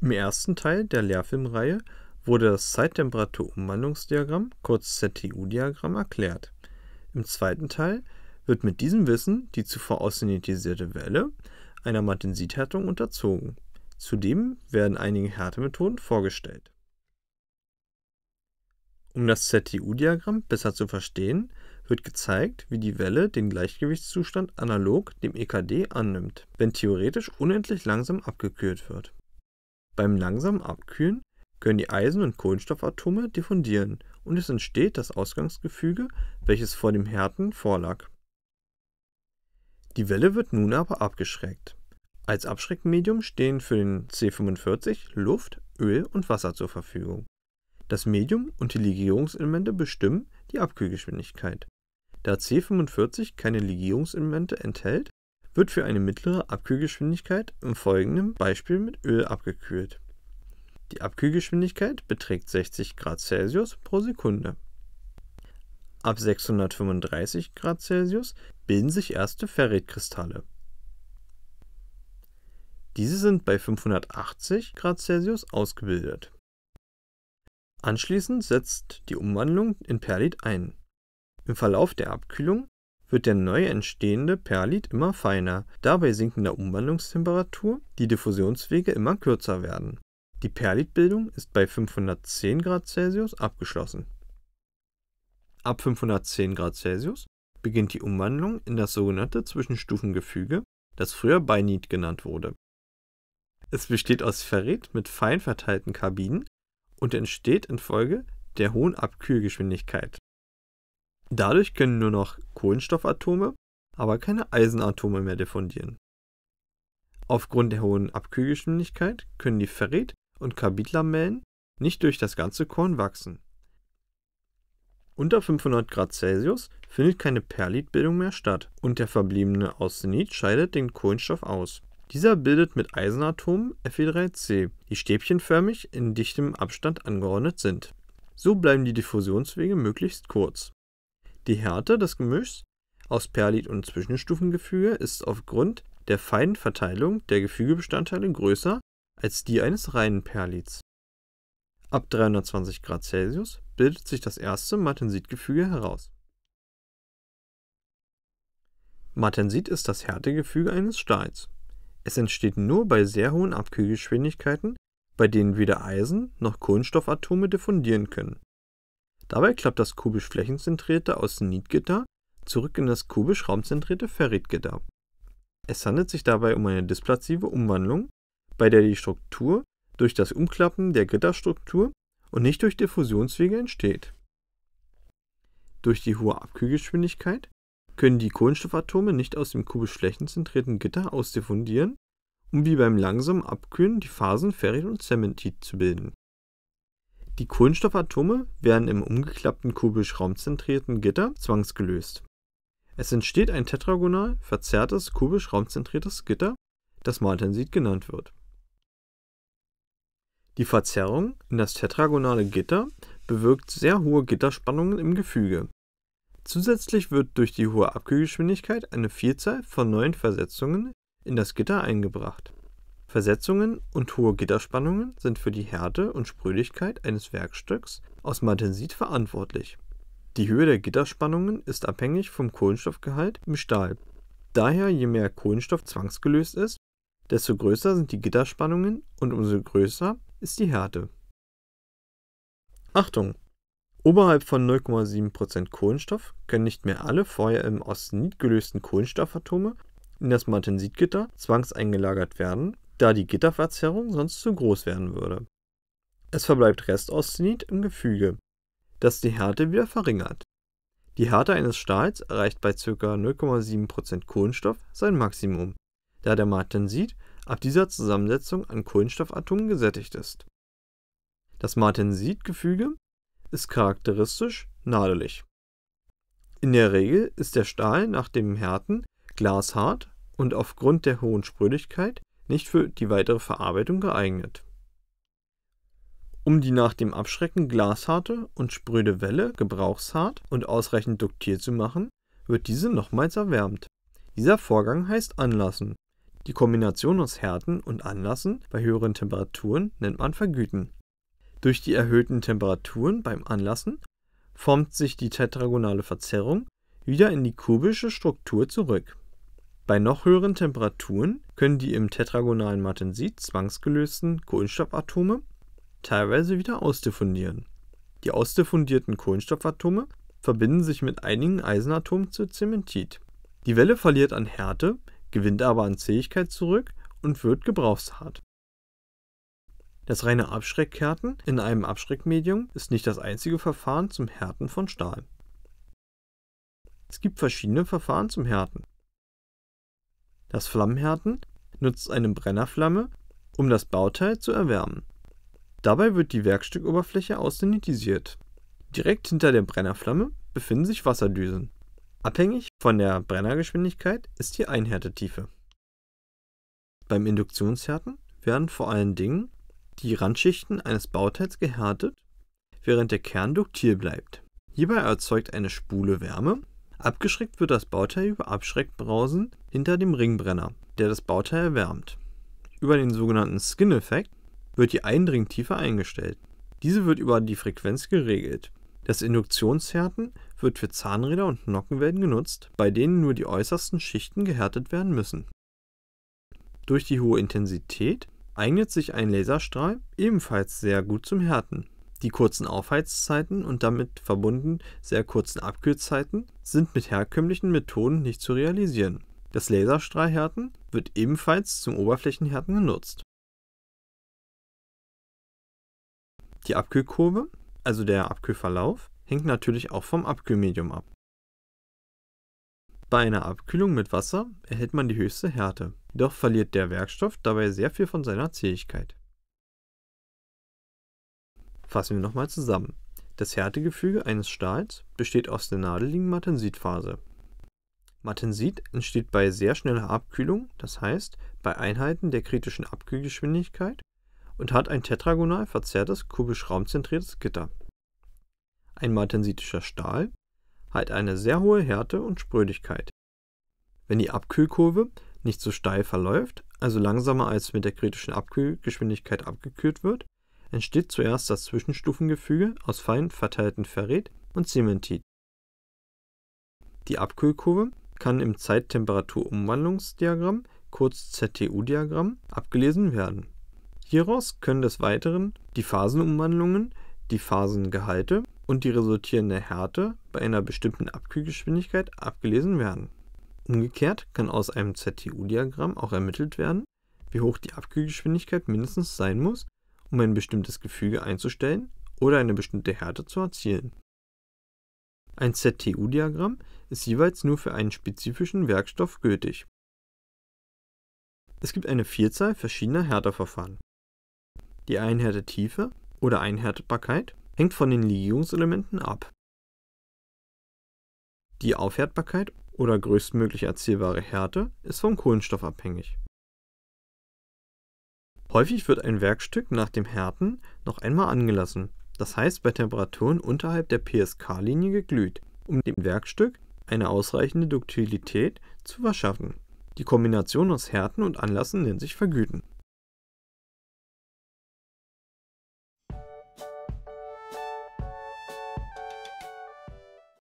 Im ersten Teil der Lehrfilmreihe wurde das Zeittemperaturumwandlungsdiagramm, kurz ZTU-Diagramm, erklärt. Im zweiten Teil wird mit diesem Wissen die zuvor aussinetisierte Welle einer Martensithärtung unterzogen. Zudem werden einige Härtemethoden vorgestellt. Um das ZTU-Diagramm besser zu verstehen, wird gezeigt, wie die Welle den Gleichgewichtszustand analog dem EKD annimmt, wenn theoretisch unendlich langsam abgekühlt wird. Beim langsamen Abkühlen können die Eisen und Kohlenstoffatome diffundieren und es entsteht das Ausgangsgefüge, welches vor dem Härten vorlag. Die Welle wird nun aber abgeschreckt. Als Abschreckmedium stehen für den C45 Luft, Öl und Wasser zur Verfügung. Das Medium und die Legierungselemente bestimmen die Abkühlgeschwindigkeit. Da C45 keine Legierungselemente enthält, wird für eine mittlere Abkühlgeschwindigkeit im folgenden Beispiel mit Öl abgekühlt. Die Abkühlgeschwindigkeit beträgt 60 Grad Celsius pro Sekunde. Ab 635 Grad Celsius bilden sich erste Ferritkristalle. Diese sind bei 580 Grad Celsius ausgebildet. Anschließend setzt die Umwandlung in Perlit ein. Im Verlauf der Abkühlung wird der neu entstehende Perlit immer feiner, Dabei bei sinkender Umwandlungstemperatur die Diffusionswege immer kürzer werden. Die Perlitbildung ist bei 510 Grad Celsius abgeschlossen. Ab 510 Grad Celsius beginnt die Umwandlung in das sogenannte Zwischenstufengefüge, das früher Beinit genannt wurde. Es besteht aus Ferrit mit fein verteilten Kabinen und entsteht infolge der hohen Abkühlgeschwindigkeit Dadurch können nur noch Kohlenstoffatome, aber keine Eisenatome mehr diffundieren. Aufgrund der hohen Abkühlgeschwindigkeit können die Ferrit- und Carbidlamellen nicht durch das ganze Korn wachsen. Unter 500 Grad Celsius findet keine Perlitbildung mehr statt und der verbliebene Austenit scheidet den Kohlenstoff aus. Dieser bildet mit Eisenatomen Fe3C, die stäbchenförmig in dichtem Abstand angeordnet sind. So bleiben die Diffusionswege möglichst kurz. Die Härte des Gemischs aus Perlit und Zwischenstufengefüge ist aufgrund der feinen Verteilung der Gefügebestandteile größer als die eines reinen Perlits. Ab 320 Grad Celsius bildet sich das erste Martensitgefüge heraus. Martensit ist das Härtegefüge eines Stahls. Es entsteht nur bei sehr hohen Abkühlgeschwindigkeiten, bei denen weder Eisen noch Kohlenstoffatome diffundieren können. Dabei klappt das kubisch flächenzentrierte Austenit-Gitter zurück in das kubisch raumzentrierte Ferritgitter. Es handelt sich dabei um eine displazive Umwandlung, bei der die Struktur durch das Umklappen der Gitterstruktur und nicht durch Diffusionswege entsteht. Durch die hohe Abkühlgeschwindigkeit können die Kohlenstoffatome nicht aus dem kubisch flächenzentrierten Gitter ausdiffundieren, um wie beim langsamen Abkühlen die Phasen Ferrit und Cementit zu bilden. Die Kohlenstoffatome werden im umgeklappten kubisch-raumzentrierten Gitter zwangsgelöst. Es entsteht ein tetragonal verzerrtes kubisch-raumzentriertes Gitter, das Martensit genannt wird. Die Verzerrung in das tetragonale Gitter bewirkt sehr hohe Gitterspannungen im Gefüge. Zusätzlich wird durch die hohe Abkühlgeschwindigkeit eine Vielzahl von neuen Versetzungen in das Gitter eingebracht Versetzungen und hohe Gitterspannungen sind für die Härte und Sprödigkeit eines Werkstücks aus Martensit verantwortlich. Die Höhe der Gitterspannungen ist abhängig vom Kohlenstoffgehalt im Stahl. Daher je mehr Kohlenstoff zwangsgelöst ist, desto größer sind die Gitterspannungen und umso größer ist die Härte. Achtung! Oberhalb von 0,7% Kohlenstoff können nicht mehr alle vorher im Austenit gelösten Kohlenstoffatome in das Martensitgitter zwangseingelagert werden da die Gitterverzerrung sonst zu groß werden würde. Es verbleibt Restaustenit im Gefüge, das die Härte wieder verringert. Die Härte eines Stahls erreicht bei ca. 0,7% Kohlenstoff sein Maximum, da der Martensit ab dieser Zusammensetzung an Kohlenstoffatomen gesättigt ist. Das Martensit-Gefüge ist charakteristisch nadelig. In der Regel ist der Stahl nach dem Härten glashart und aufgrund der hohen Sprödigkeit nicht für die weitere Verarbeitung geeignet. Um die nach dem Abschrecken glasharte und spröde Welle gebrauchshart und ausreichend duktil zu machen, wird diese nochmals erwärmt. Dieser Vorgang heißt Anlassen. Die Kombination aus Härten und Anlassen bei höheren Temperaturen nennt man Vergüten. Durch die erhöhten Temperaturen beim Anlassen formt sich die tetragonale Verzerrung wieder in die kubische Struktur zurück bei noch höheren Temperaturen können die im tetragonalen Martensit zwangsgelösten Kohlenstoffatome teilweise wieder ausdiffundieren. Die ausdiffundierten Kohlenstoffatome verbinden sich mit einigen Eisenatomen zu Zementit. Die Welle verliert an Härte, gewinnt aber an Zähigkeit zurück und wird gebrauchshart. Das reine Abschreckhärten in einem Abschreckmedium ist nicht das einzige Verfahren zum Härten von Stahl. Es gibt verschiedene Verfahren zum Härten. Das Flammenhärten nutzt eine Brennerflamme, um das Bauteil zu erwärmen. Dabei wird die Werkstückoberfläche austenitisiert. Direkt hinter der Brennerflamme befinden sich Wasserdüsen. Abhängig von der Brennergeschwindigkeit ist die Einhärtetiefe. Beim Induktionshärten werden vor allen Dingen die Randschichten eines Bauteils gehärtet, während der Kern duktil bleibt. Hierbei erzeugt eine Spule Wärme. Abgeschreckt wird das Bauteil über Abschreckbrausen hinter dem Ringbrenner, der das Bauteil erwärmt. Über den sogenannten Skin-Effekt wird die Eindringtiefe eingestellt. Diese wird über die Frequenz geregelt. Das Induktionshärten wird für Zahnräder und Nockenwellen genutzt, bei denen nur die äußersten Schichten gehärtet werden müssen. Durch die hohe Intensität eignet sich ein Laserstrahl ebenfalls sehr gut zum Härten. Die kurzen Aufheizzeiten und damit verbunden sehr kurzen Abkühlzeiten sind mit herkömmlichen Methoden nicht zu realisieren. Das Laserstrahlhärten wird ebenfalls zum Oberflächenhärten genutzt. Die Abkühlkurve, also der Abkühlverlauf, hängt natürlich auch vom Abkühlmedium ab. Bei einer Abkühlung mit Wasser erhält man die höchste Härte, jedoch verliert der Werkstoff dabei sehr viel von seiner Zähigkeit. Fassen wir nochmal zusammen. Das Härtegefüge eines Stahls besteht aus der nadeligen Martensitphase, Martensit entsteht bei sehr schneller Abkühlung, das heißt bei Einheiten der kritischen Abkühlgeschwindigkeit, und hat ein tetragonal verzerrtes kubisch-raumzentriertes Gitter. Ein martensitischer Stahl hat eine sehr hohe Härte und Sprödigkeit. Wenn die Abkühlkurve nicht so steil verläuft, also langsamer als mit der kritischen Abkühlgeschwindigkeit abgekühlt wird, entsteht zuerst das Zwischenstufengefüge aus fein verteilten Ferrit und Zementit. Die Abkühlkurve kann im Zeittemperaturumwandlungsdiagramm, kurz ZTU-Diagramm, abgelesen werden. Hieraus können des Weiteren die Phasenumwandlungen, die Phasengehalte und die resultierende Härte bei einer bestimmten Abkühlgeschwindigkeit abgelesen werden. Umgekehrt kann aus einem ZTU-Diagramm auch ermittelt werden, wie hoch die Abkühlgeschwindigkeit mindestens sein muss, um ein bestimmtes Gefüge einzustellen oder eine bestimmte Härte zu erzielen ein ZTU-Diagramm ist jeweils nur für einen spezifischen Werkstoff gültig. Es gibt eine Vielzahl verschiedener Härteverfahren. Die Einhärtetiefe oder Einhärtbarkeit hängt von den Legierungselementen ab. Die Aufhärtbarkeit oder größtmöglich erzielbare Härte ist vom Kohlenstoff abhängig. Häufig wird ein Werkstück nach dem Härten noch einmal angelassen, das heißt bei Temperaturen unterhalb der PSK-Linie geglüht, um dem Werkstück eine ausreichende Duktilität zu verschaffen. Die Kombination aus Härten und Anlassen nennt sich Vergüten